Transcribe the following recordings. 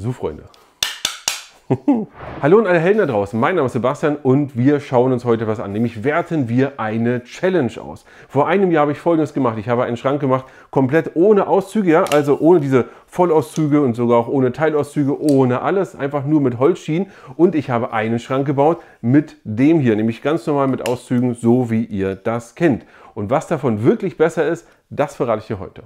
So, Freunde. Hallo und alle Helden da draußen, mein Name ist Sebastian und wir schauen uns heute was an, nämlich werten wir eine Challenge aus. Vor einem Jahr habe ich folgendes gemacht, ich habe einen Schrank gemacht, komplett ohne Auszüge, ja? also ohne diese Vollauszüge und sogar auch ohne Teilauszüge, ohne alles, einfach nur mit Holzschienen und ich habe einen Schrank gebaut mit dem hier, nämlich ganz normal mit Auszügen, so wie ihr das kennt. Und was davon wirklich besser ist, das verrate ich dir heute.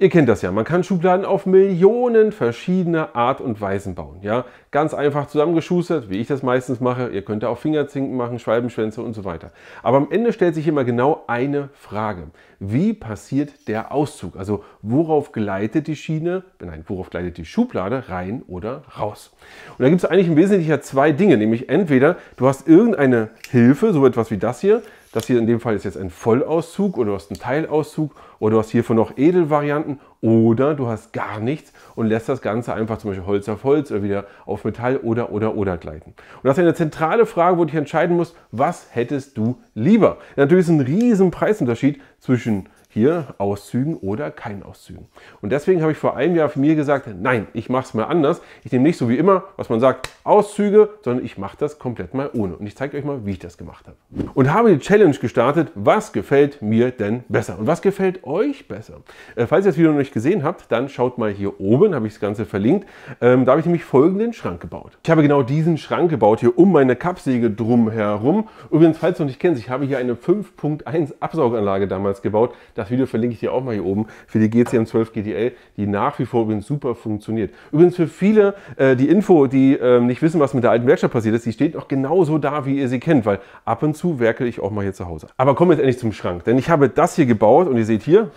Ihr kennt das ja, man kann Schubladen auf Millionen verschiedener Art und Weisen bauen. Ja? Ganz einfach zusammengeschustert, wie ich das meistens mache. Ihr könnt da auch Fingerzinken machen, Schwalbenschwänze und so weiter. Aber am Ende stellt sich immer genau eine Frage. Wie passiert der Auszug? Also worauf gleitet die Schiene, nein, worauf gleitet die Schublade rein oder raus? Und da gibt es eigentlich im Wesentlichen zwei Dinge, nämlich entweder du hast irgendeine Hilfe, so etwas wie das hier, das hier in dem Fall ist jetzt ein Vollauszug oder du hast einen Teilauszug oder du hast hiervon noch Edelvarianten oder du hast gar nichts und lässt das Ganze einfach zum Beispiel Holz auf Holz oder wieder auf Metall oder oder oder gleiten. Und das ist eine zentrale Frage, wo du dich entscheiden musst, was hättest du lieber? Natürlich ist ein riesen Preisunterschied zwischen hier Auszügen oder keinen Auszügen. Und deswegen habe ich vor einem Jahr für mir gesagt, nein, ich mache es mal anders. Ich nehme nicht so wie immer, was man sagt, Auszüge, sondern ich mache das komplett mal ohne. Und ich zeige euch mal, wie ich das gemacht habe. Und habe die Challenge gestartet, was gefällt mir denn besser? Und was gefällt euch besser? Äh, falls ihr das Video noch nicht gesehen habt, dann schaut mal hier oben, habe ich das Ganze verlinkt. Ähm, da habe ich nämlich folgenden Schrank gebaut. Ich habe genau diesen Schrank gebaut, hier um meine Kappsäge drumherum. Übrigens, falls du noch nicht kennst, ich habe hier eine 5.1 Absauganlage damals gebaut. Das Video verlinke ich dir auch mal hier oben für die GCM 12 GTL, die nach wie vor übrigens super funktioniert. Übrigens für viele äh, die Info, die äh, nicht wissen, was mit der alten Werkstatt passiert ist, die steht noch genauso da, wie ihr sie kennt, weil ab und zu werkel ich auch mal hier zu Hause. Aber kommen wir jetzt endlich zum Schrank, denn ich habe das hier gebaut und ihr seht hier,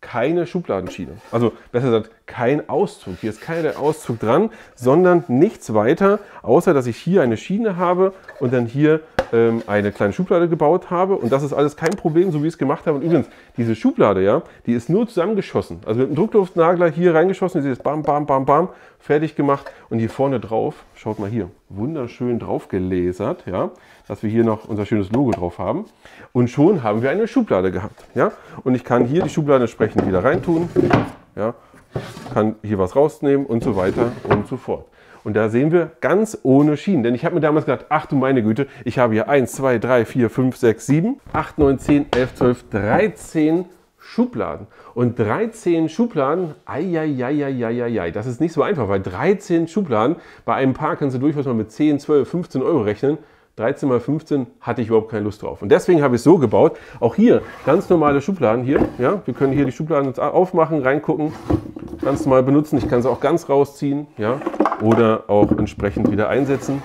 keine Schubladenschiene. Also besser gesagt, kein Auszug. Hier ist kein Auszug dran, sondern nichts weiter, außer dass ich hier eine Schiene habe und dann hier ähm, eine kleine Schublade gebaut habe. Und das ist alles kein Problem, so wie ich es gemacht habe. Und übrigens, diese Schublade, ja, die ist nur zusammengeschossen. Also mit einem Druckluftnagler hier reingeschossen, ihr seht es, bam, bam, bam, bam, fertig gemacht. Und hier vorne drauf, schaut mal hier, wunderschön drauf gelasert, ja, dass wir hier noch unser schönes Logo drauf haben. Und schon haben wir eine Schublade gehabt, ja. Und ich kann hier die Schublade entsprechend wieder reintun, ja, kann hier was rausnehmen und so weiter und so fort. Und da sehen wir ganz ohne Schienen. Denn ich habe mir damals gedacht, ach du meine Güte, ich habe hier 1, 2, 3, 4, 5, 6, 7, 8, 9, 10, 11, 12, 13 Schubladen. Und 13 Schubladen, ei, das ist nicht so einfach, weil 13 Schubladen, bei einem Paar kannst du durchaus mal mit 10, 12, 15 Euro rechnen. 13 mal 15 hatte ich überhaupt keine Lust drauf. Und deswegen habe ich es so gebaut. Auch hier ganz normale Schubladen hier. Ja, wir können hier die Schubladen aufmachen, reingucken, ganz normal benutzen. Ich kann sie auch ganz rausziehen. Ja, oder auch entsprechend wieder einsetzen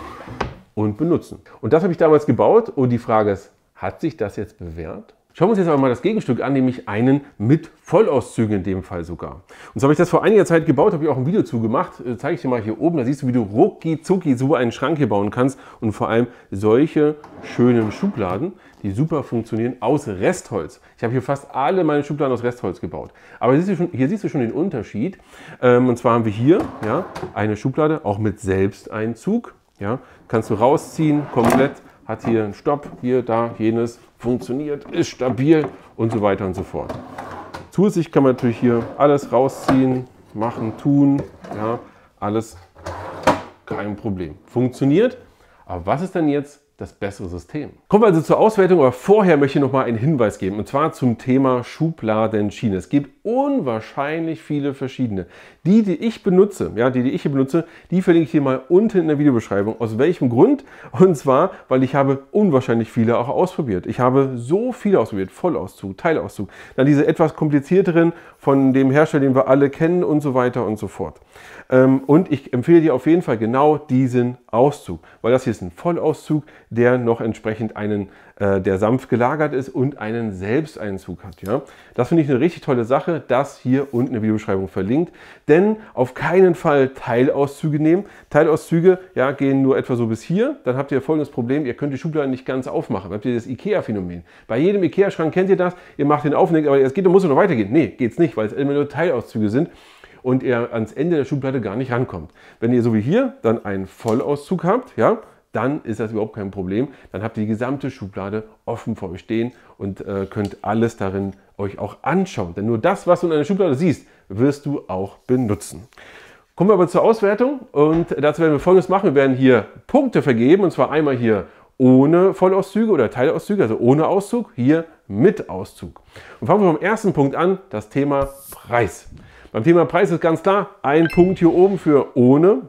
und benutzen. Und das habe ich damals gebaut und die Frage ist, hat sich das jetzt bewährt? Schauen wir uns jetzt aber mal das Gegenstück an, nämlich einen mit Vollauszügen in dem Fall sogar. Und so habe ich das vor einiger Zeit gebaut, habe ich auch ein Video zu gemacht, äh, zeige ich dir mal hier oben, da siehst du, wie du rucki zucki so einen Schrank hier bauen kannst und vor allem solche schönen Schubladen, die super funktionieren, aus Restholz. Ich habe hier fast alle meine Schubladen aus Restholz gebaut. Aber siehst schon, hier siehst du schon den Unterschied. Ähm, und zwar haben wir hier ja, eine Schublade, auch mit Selbsteinzug. Ja, kannst du rausziehen, komplett hat hier einen Stopp, hier, da, jenes, funktioniert, ist stabil und so weiter und so fort. Zusätzlich kann man natürlich hier alles rausziehen, machen, tun, ja, alles kein Problem. Funktioniert. Aber was ist denn jetzt, das bessere System. Kommen wir also zur Auswertung, aber vorher möchte ich noch mal einen Hinweis geben und zwar zum Thema Schubladenschiene. Es gibt unwahrscheinlich viele verschiedene. Die, die ich benutze, ja, die, die ich hier benutze, die verlinke ich dir mal unten in der Videobeschreibung. Aus welchem Grund? Und zwar, weil ich habe unwahrscheinlich viele auch ausprobiert. Ich habe so viele ausprobiert, Vollauszug, Teilauszug, dann diese etwas komplizierteren von dem Hersteller, den wir alle kennen und so weiter und so fort. Ähm, und ich empfehle dir auf jeden Fall genau diesen Auszug, weil das hier ist ein Vollauszug, der noch entsprechend einen, äh, der sanft gelagert ist und einen Selbsteinzug hat. Ja? Das finde ich eine richtig tolle Sache, das hier unten in der Videobeschreibung verlinkt. Denn auf keinen Fall Teilauszüge nehmen. Teilauszüge ja, gehen nur etwa so bis hier. Dann habt ihr folgendes Problem, ihr könnt die Schublade nicht ganz aufmachen. Dann habt ihr das Ikea-Phänomen. Bei jedem Ikea-Schrank kennt ihr das, ihr macht den auf und denkt, aber es geht, muss noch weitergehen. Nee, geht es nicht, weil es immer nur Teilauszüge sind und ihr ans Ende der Schublade gar nicht rankommt. Wenn ihr so wie hier dann einen Vollauszug habt, ja, dann ist das überhaupt kein Problem. Dann habt ihr die gesamte Schublade offen vor euch stehen und äh, könnt alles darin euch auch anschauen. Denn nur das, was du in einer Schublade siehst, wirst du auch benutzen. Kommen wir aber zur Auswertung und dazu werden wir folgendes machen. Wir werden hier Punkte vergeben und zwar einmal hier ohne Vollauszüge oder Teilauszüge, also ohne Auszug, hier mit Auszug. Und fangen wir vom ersten Punkt an, das Thema Preis. Beim Thema Preis ist ganz klar, ein Punkt hier oben für ohne,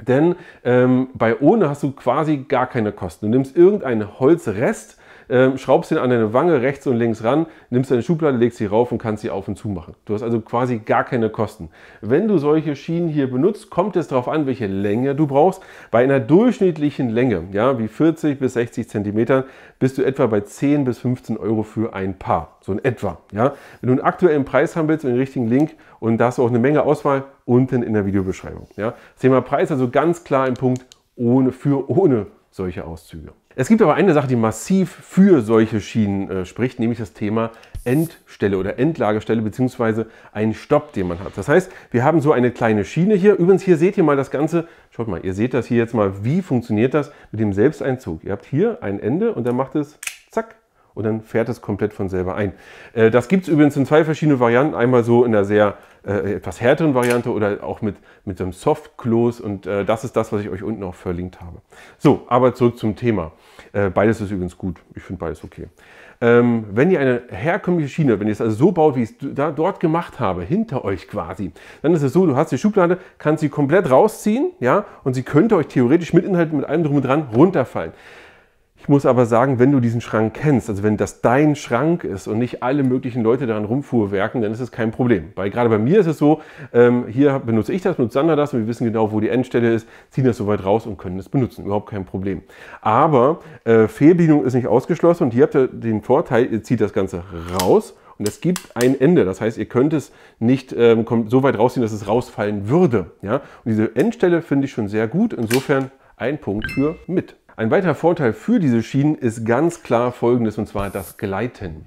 denn ähm, bei ohne hast du quasi gar keine Kosten. Du nimmst irgendeinen Holzrest, ähm, schraubst ihn an deine Wange rechts und links ran, nimmst deine Schublade, legst sie rauf und kannst sie auf und zu machen. Du hast also quasi gar keine Kosten. Wenn du solche Schienen hier benutzt, kommt es darauf an, welche Länge du brauchst. Bei einer durchschnittlichen Länge, ja, wie 40 bis 60 Zentimetern, bist du etwa bei 10 bis 15 Euro für ein Paar. So in etwa. Ja. Wenn du einen aktuellen Preis haben willst und den richtigen Link und da hast du auch eine Menge Auswahl, unten in der Videobeschreibung. Ja. Das Thema Preis also ganz klar im Punkt ohne für ohne solche Auszüge. Es gibt aber eine Sache, die massiv für solche Schienen äh, spricht, nämlich das Thema Endstelle oder Endlagerstelle beziehungsweise einen Stopp, den man hat. Das heißt, wir haben so eine kleine Schiene hier. Übrigens, hier seht ihr mal das Ganze. Schaut mal, ihr seht das hier jetzt mal, wie funktioniert das mit dem Selbsteinzug. Ihr habt hier ein Ende und dann macht es zack und dann fährt es komplett von selber ein. Äh, das gibt es übrigens in zwei verschiedene Varianten. Einmal so in der sehr äh, etwas härteren Variante oder auch mit, mit so einem soft close Und äh, das ist das, was ich euch unten auch verlinkt habe. So, aber zurück zum Thema. Äh, beides ist übrigens gut. Ich finde beides okay. Ähm, wenn ihr eine herkömmliche Schiene, wenn ihr es also so baut, wie ich es da, dort gemacht habe, hinter euch quasi, dann ist es so, du hast die Schublade, kannst sie komplett rausziehen, ja, und sie könnte euch theoretisch mit Inhalten, mit allem drum und dran runterfallen. Ich muss aber sagen, wenn du diesen Schrank kennst, also wenn das dein Schrank ist und nicht alle möglichen Leute daran rumfuhrwerken, dann ist es kein Problem. Weil gerade bei mir ist es so, ähm, hier benutze ich das, benutze Sander das und wir wissen genau, wo die Endstelle ist, ziehen das so weit raus und können es benutzen. Überhaupt kein Problem. Aber äh, Fehlbedienung ist nicht ausgeschlossen und hier habt ihr den Vorteil, ihr zieht das Ganze raus und es gibt ein Ende. Das heißt, ihr könnt es nicht ähm, so weit rausziehen, dass es rausfallen würde. Ja? Und diese Endstelle finde ich schon sehr gut. Insofern ein Punkt für mit. Ein weiterer Vorteil für diese Schienen ist ganz klar folgendes, und zwar das Gleiten.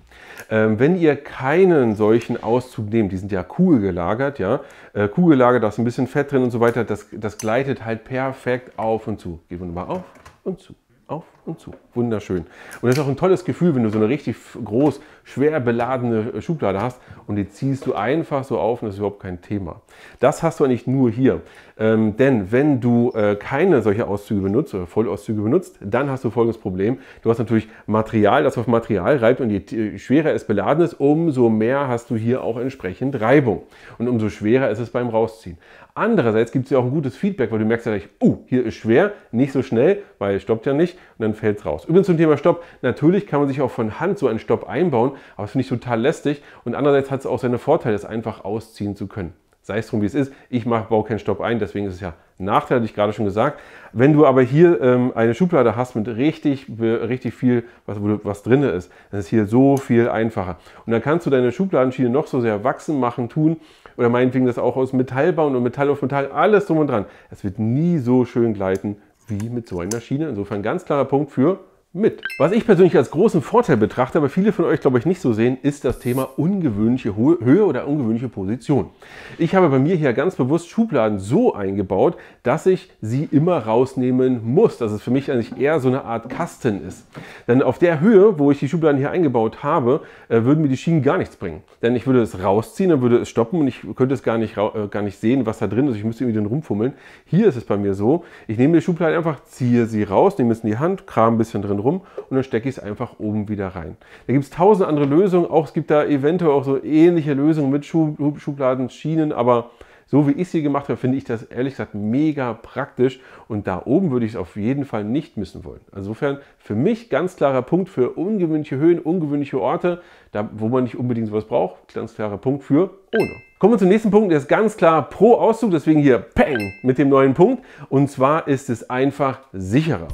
Ähm, wenn ihr keinen solchen Auszug nehmt, die sind ja kugelgelagert, ja, äh, kugelgelagert, da ist ein bisschen Fett drin und so weiter, das, das gleitet halt perfekt auf und zu. Geht wunderbar auf und zu auf und zu. Wunderschön. Und das ist auch ein tolles Gefühl, wenn du so eine richtig groß, schwer beladene äh, Schublade hast und die ziehst du einfach so auf und das ist überhaupt kein Thema. Das hast du eigentlich nur hier. Ähm, denn wenn du äh, keine solche Auszüge benutzt oder Vollauszüge benutzt, dann hast du folgendes Problem. Du hast natürlich Material, das auf Material reibt und je äh, schwerer es beladen ist, umso mehr hast du hier auch entsprechend Reibung. Und umso schwerer ist es beim Rausziehen. Andererseits gibt es ja auch ein gutes Feedback, weil du merkst ja gleich, oh, uh, hier ist schwer, nicht so schnell, weil es stoppt ja nicht und dann fällt es raus. Übrigens zum Thema Stopp. Natürlich kann man sich auch von Hand so einen Stopp einbauen, aber das finde ich total lästig und andererseits hat es auch seine Vorteile, es einfach ausziehen zu können. Sei es drum, wie es ist. Ich mach, baue keinen Stopp ein, deswegen ist es ja ein Nachteil, hatte ich gerade schon gesagt. Wenn du aber hier ähm, eine Schublade hast mit richtig, richtig viel, was, was drin ist, dann ist hier so viel einfacher. Und dann kannst du deine Schubladenschiene noch so sehr wachsen machen, tun oder meinetwegen das auch aus Metall bauen und Metall auf Metall, alles drum und dran. Es wird nie so schön gleiten wie mit so einer Schiene. Insofern ganz klarer Punkt für mit. Was ich persönlich als großen Vorteil betrachte, aber viele von euch glaube ich nicht so sehen, ist das Thema ungewöhnliche Höhe oder ungewöhnliche Position. Ich habe bei mir hier ganz bewusst Schubladen so eingebaut, dass ich sie immer rausnehmen muss, dass es für mich eigentlich eher so eine Art Kasten ist. Denn auf der Höhe, wo ich die Schubladen hier eingebaut habe, äh, würden mir die Schienen gar nichts bringen. Denn ich würde es rausziehen, dann würde es stoppen und ich könnte es gar nicht, äh, gar nicht sehen, was da drin ist. Ich müsste irgendwie dann rumfummeln. Hier ist es bei mir so, ich nehme die Schublade einfach, ziehe sie raus, nehme es in die Hand, kram ein bisschen drin rum rum und dann stecke ich es einfach oben wieder rein. Da gibt es tausend andere Lösungen, auch es gibt da eventuell auch so ähnliche Lösungen mit Schub Schubladen, Schienen, aber so wie ich sie gemacht habe, finde ich das ehrlich gesagt mega praktisch und da oben würde ich es auf jeden Fall nicht missen wollen. Insofern für mich ganz klarer Punkt für ungewöhnliche Höhen, ungewöhnliche Orte da, wo man nicht unbedingt sowas braucht. Ganz klarer Punkt für ohne. Kommen wir zum nächsten Punkt, der ist ganz klar pro Auszug, deswegen hier Peng mit dem neuen Punkt. Und zwar ist es einfach sicherer.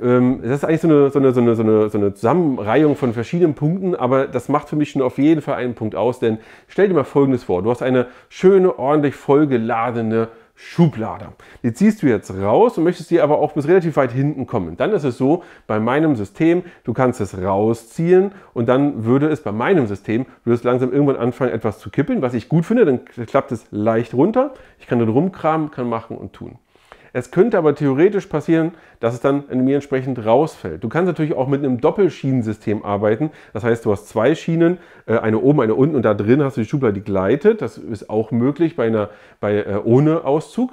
Ähm, das ist eigentlich so eine, so, eine, so, eine, so eine, Zusammenreihung von verschiedenen Punkten, aber das macht für mich schon auf jeden Fall einen Punkt aus, denn stell dir mal Folgendes vor, du hast eine schöne, ordentlich vollgeladene Schublade. Die ziehst du jetzt raus und möchtest die aber auch bis relativ weit hinten kommen. Dann ist es so, bei meinem System, du kannst es rausziehen und dann würde es bei meinem System, würde es langsam irgendwann anfangen, etwas zu kippeln, was ich gut finde, dann klappt es leicht runter. Ich kann dann rumkramen, kann machen und tun. Es könnte aber theoretisch passieren, dass es dann mir entsprechend rausfällt. Du kannst natürlich auch mit einem Doppelschienensystem arbeiten. Das heißt, du hast zwei Schienen, äh, eine oben, eine unten und da drin hast du die Schublade die gleitet. Das ist auch möglich bei einer, bei, äh, ohne Auszug.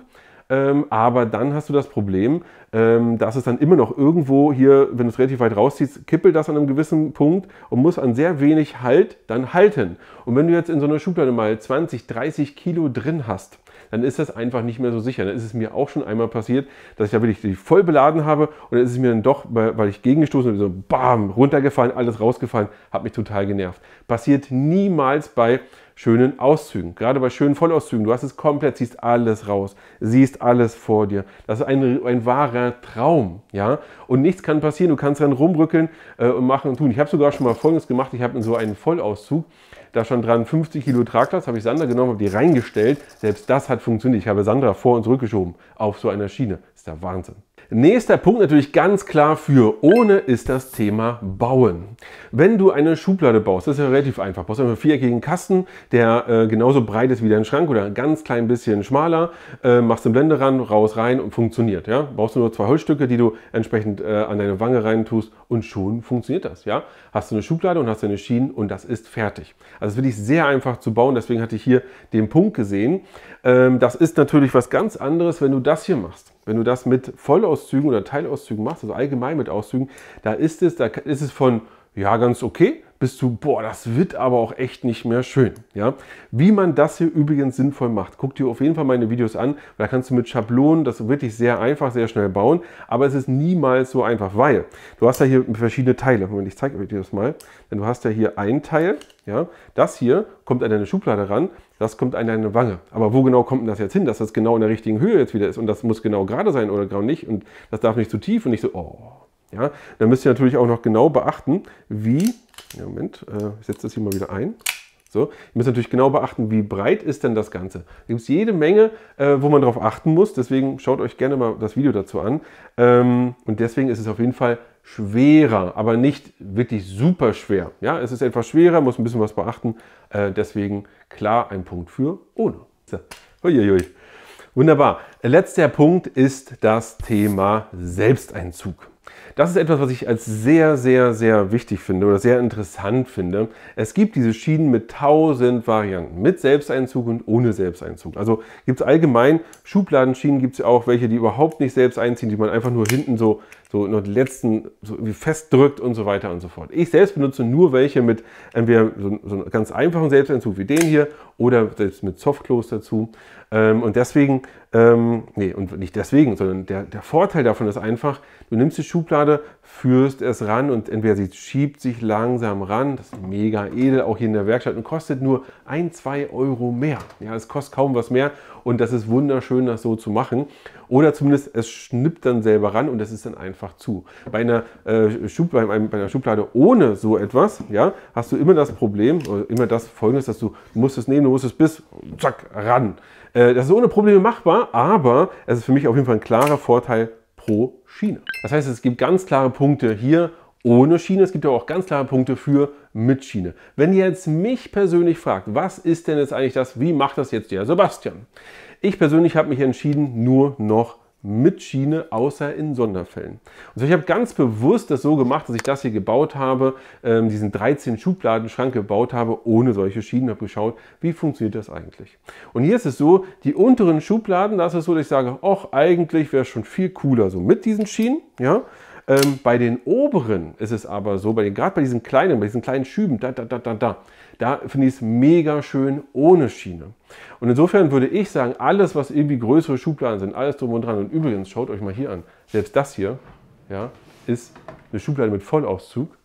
Ähm, aber dann hast du das Problem, ähm, dass es dann immer noch irgendwo hier, wenn du es relativ weit rausziehst, kippelt das an einem gewissen Punkt und muss an sehr wenig Halt dann halten. Und wenn du jetzt in so einer Schublade mal 20, 30 Kilo drin hast, dann ist das einfach nicht mehr so sicher. Dann ist es mir auch schon einmal passiert, dass ich da wirklich voll beladen habe und dann ist es mir dann doch, weil ich gegengestoßen bin, so bam, runtergefallen, alles rausgefallen, hat mich total genervt. Passiert niemals bei schönen Auszügen. Gerade bei schönen Vollauszügen, du hast es komplett, siehst alles raus, siehst alles vor dir. Das ist ein, ein wahrer Traum, ja. Und nichts kann passieren, du kannst dran rumrückeln äh, und machen und tun. Ich habe sogar schon mal Folgendes gemacht, ich habe in so einen Vollauszug, da schon dran 50 Kilo Traglast, habe ich Sandra genommen, habe die reingestellt. Selbst das hat funktioniert. Ich habe Sandra vor und zurückgeschoben auf so einer Schiene. Das ist der Wahnsinn. Nächster Punkt natürlich ganz klar für ohne ist das Thema Bauen. Wenn du eine Schublade baust, das ist ja relativ einfach. Du brauchst einen viereckigen Kasten, der äh, genauso breit ist wie dein Schrank oder ein ganz klein bisschen schmaler. Äh, machst den Blende ran, raus, rein und funktioniert. Ja? Brauchst du nur zwei Holzstücke, die du entsprechend äh, an deine Wange rein tust und schon funktioniert das. Ja? Hast du eine Schublade und hast deine Schienen und das ist fertig. Also es ist wirklich sehr einfach zu bauen. Deswegen hatte ich hier den Punkt gesehen. Ähm, das ist natürlich was ganz anderes, wenn du das hier machst. Wenn du das mit Vollauszügen oder Teilauszügen machst, also allgemein mit Auszügen, da ist es, da ist es von ja ganz okay bist du, boah, das wird aber auch echt nicht mehr schön. Ja? Wie man das hier übrigens sinnvoll macht, guck dir auf jeden Fall meine Videos an. Da kannst du mit Schablonen das wirklich sehr einfach, sehr schnell bauen. Aber es ist niemals so einfach, weil du hast ja hier verschiedene Teile. Moment, ich zeige dir das mal. Denn du hast ja hier ein Teil, ja? das hier kommt an deine Schublade ran, das kommt an deine Wange. Aber wo genau kommt denn das jetzt hin, dass das genau in der richtigen Höhe jetzt wieder ist? Und das muss genau gerade sein oder genau nicht. Und das darf nicht zu tief und nicht so, oh. Ja, dann müsst ihr natürlich auch noch genau beachten, wie ja, Moment, äh, ich setze das hier mal wieder ein. So, ihr müsst natürlich genau beachten, wie breit ist denn das Ganze. Da gibt es jede Menge, äh, wo man darauf achten muss. Deswegen schaut euch gerne mal das Video dazu an. Ähm, und deswegen ist es auf jeden Fall schwerer, aber nicht wirklich super schwer. Ja, es ist etwas schwerer, muss ein bisschen was beachten. Äh, deswegen klar ein Punkt für ohne. So. Uiuiui. Wunderbar. Letzter Punkt ist das Thema Selbsteinzug. Das ist etwas, was ich als sehr, sehr, sehr wichtig finde oder sehr interessant finde. Es gibt diese Schienen mit tausend Varianten, mit Selbsteinzug und ohne Selbsteinzug. Also gibt es allgemein Schubladenschienen, gibt es auch welche, die überhaupt nicht selbst einziehen, die man einfach nur hinten so so noch die letzten so irgendwie festdrückt und so weiter und so fort. Ich selbst benutze nur welche mit entweder so, so einem ganz einfachen Selbstentzug wie den hier oder selbst mit Softclose dazu. Ähm, und deswegen, ähm, nee, und nicht deswegen, sondern der, der Vorteil davon ist einfach, du nimmst die Schublade, führst es ran und entweder sie schiebt sich langsam ran, das ist mega edel, auch hier in der Werkstatt und kostet nur ein, zwei Euro mehr. Ja, es kostet kaum was mehr und das ist wunderschön, das so zu machen. Oder zumindest es schnippt dann selber ran und es ist dann einfach zu. Bei einer, äh, Schub, bei bei einer Schublade ohne so etwas ja, hast du immer das Problem, immer das folgendes, dass du, du musst es nehmen, du musst es bis, zack, ran. Äh, das ist ohne Probleme machbar, aber es ist für mich auf jeden Fall ein klarer Vorteil pro Schiene. Das heißt, es gibt ganz klare Punkte hier ohne Schiene. Es gibt aber auch ganz klare Punkte für mit Schiene. Wenn ihr jetzt mich persönlich fragt, was ist denn jetzt eigentlich das, wie macht das jetzt der Sebastian? Ich persönlich habe mich entschieden, nur noch mit Schiene, außer in Sonderfällen. Und also ich habe ganz bewusst das so gemacht, dass ich das hier gebaut habe, ähm, diesen 13-Schubladenschrank gebaut habe, ohne solche Schienen, habe geschaut, wie funktioniert das eigentlich. Und hier ist es so, die unteren Schubladen, da ist es so, dass ich sage, ach, eigentlich wäre es schon viel cooler so mit diesen Schienen, ja, ähm, bei den oberen ist es aber so, bei gerade bei diesen kleinen, bei diesen kleinen Schüben, da, da, da, da, da, da finde ich es mega schön ohne Schiene. Und insofern würde ich sagen, alles, was irgendwie größere Schubladen sind, alles drum und dran. Und übrigens, schaut euch mal hier an, selbst das hier ja, ist eine Schublade mit Vollauszug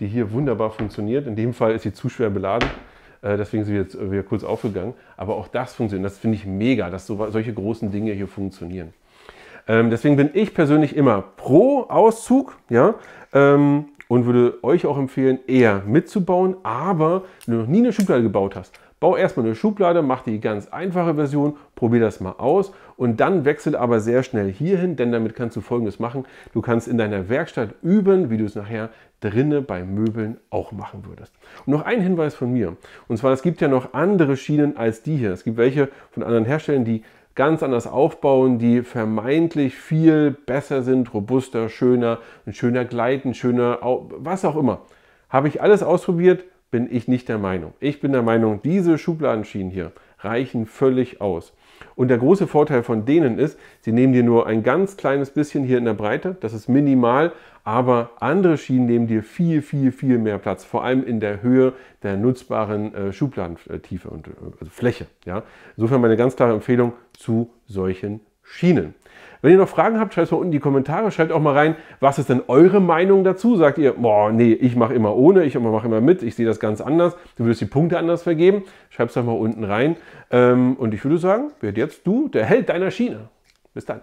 die hier wunderbar funktioniert. In dem Fall ist sie zu schwer beladen, äh, deswegen sind wir jetzt äh, wieder kurz aufgegangen. Aber auch das funktioniert. Das finde ich mega, dass so, solche großen Dinge hier funktionieren. Ähm, deswegen bin ich persönlich immer pro Auszug, ja, ähm, und würde euch auch empfehlen, eher mitzubauen. Aber wenn du noch nie eine Schublade gebaut hast, bau erstmal eine Schublade, mach die ganz einfache Version, probier das mal aus und dann wechsel aber sehr schnell hierhin, denn damit kannst du Folgendes machen. Du kannst in deiner Werkstatt üben, wie du es nachher drinnen bei Möbeln auch machen würdest. Und noch ein Hinweis von mir. Und zwar, es gibt ja noch andere Schienen als die hier. Es gibt welche von anderen Herstellern, die ganz anders aufbauen, die vermeintlich viel besser sind, robuster, schöner, ein schöner Gleiten, schöner, was auch immer. Habe ich alles ausprobiert, bin ich nicht der Meinung. Ich bin der Meinung, diese Schubladenschienen hier reichen völlig aus. Und der große Vorteil von denen ist, sie nehmen dir nur ein ganz kleines bisschen hier in der Breite, das ist minimal, aber andere Schienen nehmen dir viel, viel, viel mehr Platz, vor allem in der Höhe der nutzbaren äh, Schubladentiefe und äh, also Fläche. Ja? Insofern meine ganz klare Empfehlung zu solchen Schienen. Wenn ihr noch Fragen habt, schreibt es mal unten in die Kommentare, schreibt auch mal rein, was ist denn eure Meinung dazu? Sagt ihr, boah, nee, ich mache immer ohne, ich mache immer mit, ich sehe das ganz anders, du würdest die Punkte anders vergeben, schreibt es doch mal unten rein. Ähm, und ich würde sagen, wird jetzt du der Held deiner Schiene. Bis dann.